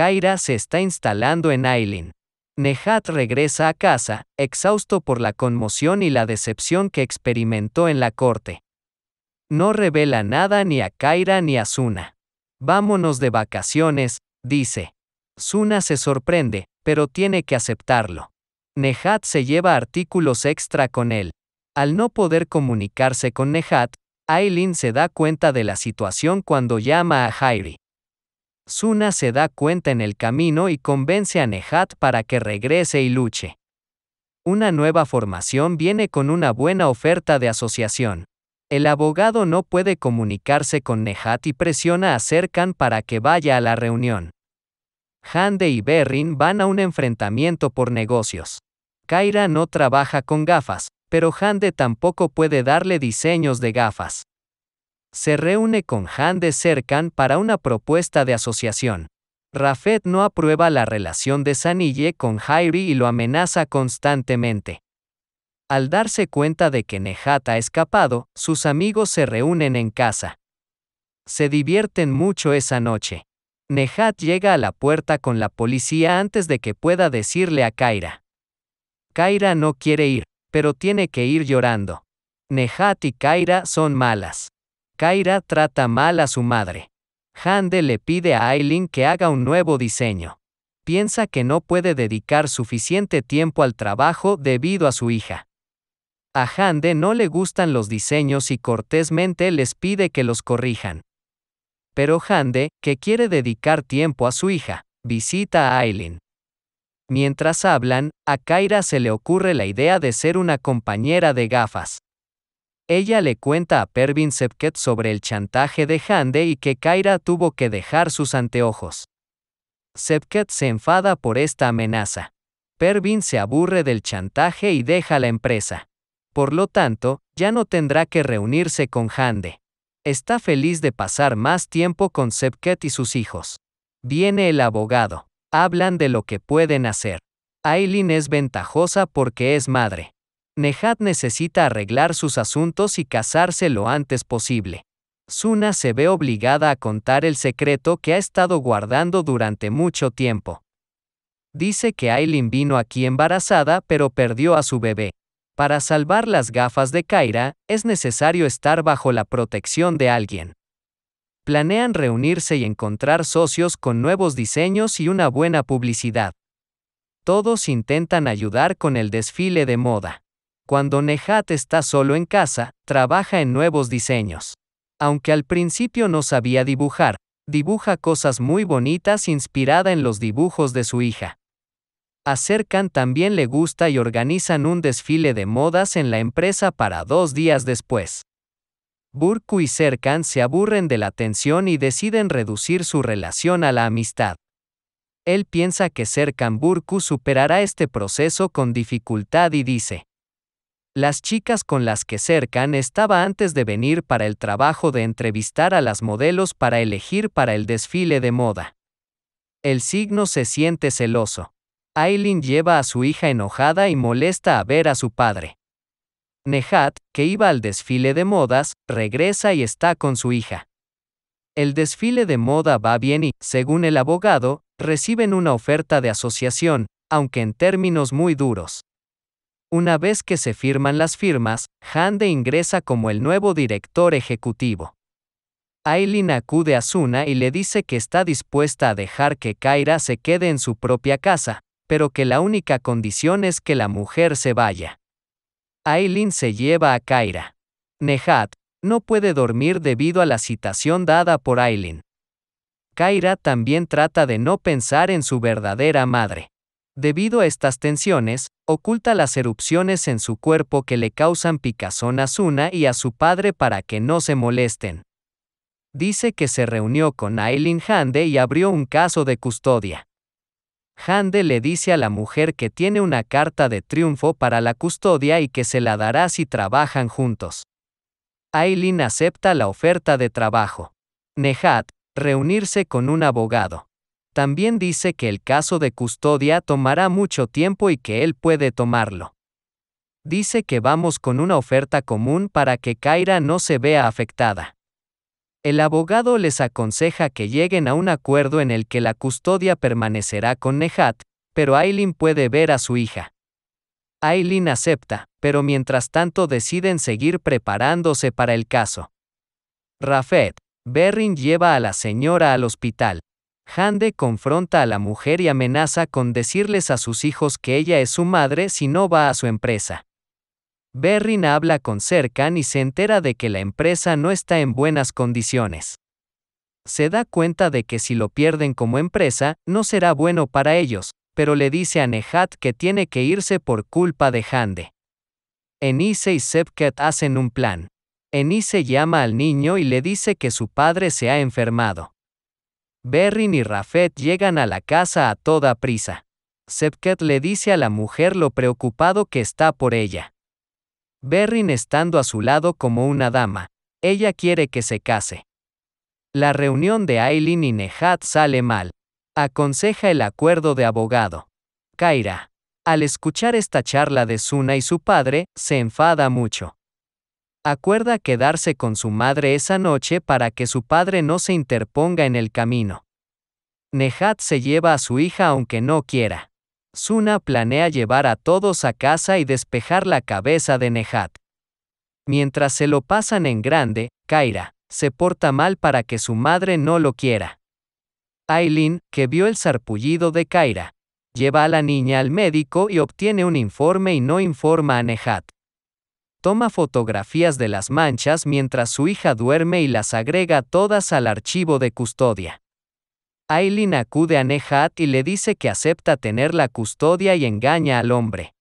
Kaira se está instalando en Aileen. Nehat regresa a casa, exhausto por la conmoción y la decepción que experimentó en la corte. No revela nada ni a Kaira ni a Suna. Vámonos de vacaciones, dice. Suna se sorprende, pero tiene que aceptarlo. Nehat se lleva artículos extra con él. Al no poder comunicarse con Nehat, Aileen se da cuenta de la situación cuando llama a Jairi. Suna se da cuenta en el camino y convence a Nehat para que regrese y luche. Una nueva formación viene con una buena oferta de asociación. El abogado no puede comunicarse con Nehat y presiona a Serkan para que vaya a la reunión. Hande y Berrin van a un enfrentamiento por negocios. Kaira no trabaja con gafas, pero Hande tampoco puede darle diseños de gafas se reúne con Han de Serkan para una propuesta de asociación. Rafet no aprueba la relación de Sanille con Jairi y lo amenaza constantemente. Al darse cuenta de que Nehat ha escapado, sus amigos se reúnen en casa. Se divierten mucho esa noche. Nehat llega a la puerta con la policía antes de que pueda decirle a Kaira. Kaira no quiere ir, pero tiene que ir llorando. Nehat y Kaira son malas. Kaira trata mal a su madre. Hande le pide a Aileen que haga un nuevo diseño. Piensa que no puede dedicar suficiente tiempo al trabajo debido a su hija. A Hande no le gustan los diseños y cortésmente les pide que los corrijan. Pero Hande, que quiere dedicar tiempo a su hija, visita a Aileen. Mientras hablan, a Kaira se le ocurre la idea de ser una compañera de gafas. Ella le cuenta a Pervin Sepket sobre el chantaje de Hande y que Kaira tuvo que dejar sus anteojos. Sepket se enfada por esta amenaza. Pervin se aburre del chantaje y deja la empresa. Por lo tanto, ya no tendrá que reunirse con Hande. Está feliz de pasar más tiempo con Sepket y sus hijos. Viene el abogado. Hablan de lo que pueden hacer. Aileen es ventajosa porque es madre. Nehat necesita arreglar sus asuntos y casarse lo antes posible. Suna se ve obligada a contar el secreto que ha estado guardando durante mucho tiempo. Dice que Aileen vino aquí embarazada pero perdió a su bebé. Para salvar las gafas de Kaira, es necesario estar bajo la protección de alguien. Planean reunirse y encontrar socios con nuevos diseños y una buena publicidad. Todos intentan ayudar con el desfile de moda. Cuando Nehat está solo en casa, trabaja en nuevos diseños. Aunque al principio no sabía dibujar, dibuja cosas muy bonitas inspirada en los dibujos de su hija. A Serkan también le gusta y organizan un desfile de modas en la empresa para dos días después. Burku y Serkan se aburren de la tensión y deciden reducir su relación a la amistad. Él piensa que Serkan Burku superará este proceso con dificultad y dice, las chicas con las que cercan estaba antes de venir para el trabajo de entrevistar a las modelos para elegir para el desfile de moda. El signo se siente celoso. Aileen lleva a su hija enojada y molesta a ver a su padre. Nehat, que iba al desfile de modas, regresa y está con su hija. El desfile de moda va bien y, según el abogado, reciben una oferta de asociación, aunque en términos muy duros. Una vez que se firman las firmas, Hande ingresa como el nuevo director ejecutivo. Aileen acude a Suna y le dice que está dispuesta a dejar que Kaira se quede en su propia casa, pero que la única condición es que la mujer se vaya. Aileen se lleva a Kaira. Nehat no puede dormir debido a la citación dada por Aileen. Kaira también trata de no pensar en su verdadera madre. Debido a estas tensiones, oculta las erupciones en su cuerpo que le causan picazón a Suna y a su padre para que no se molesten. Dice que se reunió con Aileen Hande y abrió un caso de custodia. Hande le dice a la mujer que tiene una carta de triunfo para la custodia y que se la dará si trabajan juntos. Aileen acepta la oferta de trabajo. Nehat, reunirse con un abogado. También dice que el caso de custodia tomará mucho tiempo y que él puede tomarlo. Dice que vamos con una oferta común para que Kaira no se vea afectada. El abogado les aconseja que lleguen a un acuerdo en el que la custodia permanecerá con Nehat, pero Aileen puede ver a su hija. Aileen acepta, pero mientras tanto deciden seguir preparándose para el caso. Rafet, Berrin lleva a la señora al hospital. Hande confronta a la mujer y amenaza con decirles a sus hijos que ella es su madre si no va a su empresa. Berrin habla con Serkan y se entera de que la empresa no está en buenas condiciones. Se da cuenta de que si lo pierden como empresa, no será bueno para ellos, pero le dice a Nehat que tiene que irse por culpa de Hande. Enise y Sepket hacen un plan. Enise llama al niño y le dice que su padre se ha enfermado. Berrin y Rafet llegan a la casa a toda prisa. Sepket le dice a la mujer lo preocupado que está por ella. Berrin estando a su lado como una dama, ella quiere que se case. La reunión de Aileen y Nehat sale mal. Aconseja el acuerdo de abogado. Kaira. Al escuchar esta charla de Suna y su padre, se enfada mucho acuerda quedarse con su madre esa noche para que su padre no se interponga en el camino. Nehat se lleva a su hija aunque no quiera. Suna planea llevar a todos a casa y despejar la cabeza de Nehat. Mientras se lo pasan en grande, Kaira se porta mal para que su madre no lo quiera. Aileen, que vio el sarpullido de Kaira, lleva a la niña al médico y obtiene un informe y no informa a Nehat toma fotografías de las manchas mientras su hija duerme y las agrega todas al archivo de custodia. Aileen acude a Nehat y le dice que acepta tener la custodia y engaña al hombre.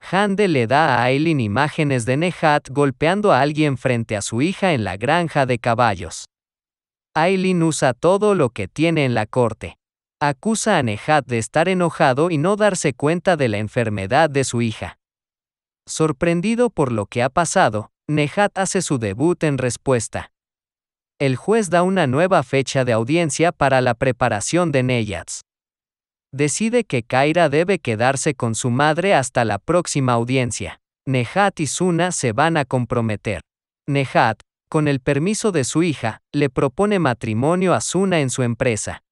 Hande le da a Aileen imágenes de Nehat golpeando a alguien frente a su hija en la granja de caballos. Aileen usa todo lo que tiene en la corte. Acusa a Nehat de estar enojado y no darse cuenta de la enfermedad de su hija. Sorprendido por lo que ha pasado, Nehat hace su debut en respuesta. El juez da una nueva fecha de audiencia para la preparación de Neyats. Decide que Kaira debe quedarse con su madre hasta la próxima audiencia. Nehat y Suna se van a comprometer. Nehat, con el permiso de su hija, le propone matrimonio a Suna en su empresa.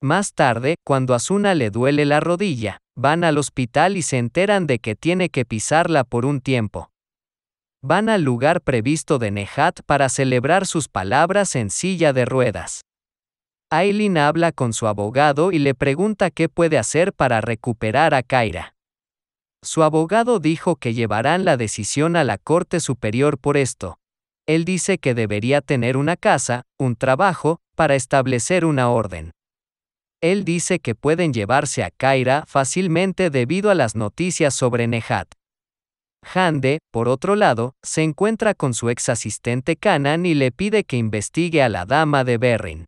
Más tarde, cuando a Suna le duele la rodilla, Van al hospital y se enteran de que tiene que pisarla por un tiempo. Van al lugar previsto de Nehat para celebrar sus palabras en silla de ruedas. Aileen habla con su abogado y le pregunta qué puede hacer para recuperar a Kaira. Su abogado dijo que llevarán la decisión a la Corte Superior por esto. Él dice que debería tener una casa, un trabajo, para establecer una orden él dice que pueden llevarse a Kaira fácilmente debido a las noticias sobre Nehat. Hande, por otro lado, se encuentra con su ex asistente Kanan y le pide que investigue a la dama de Berrin.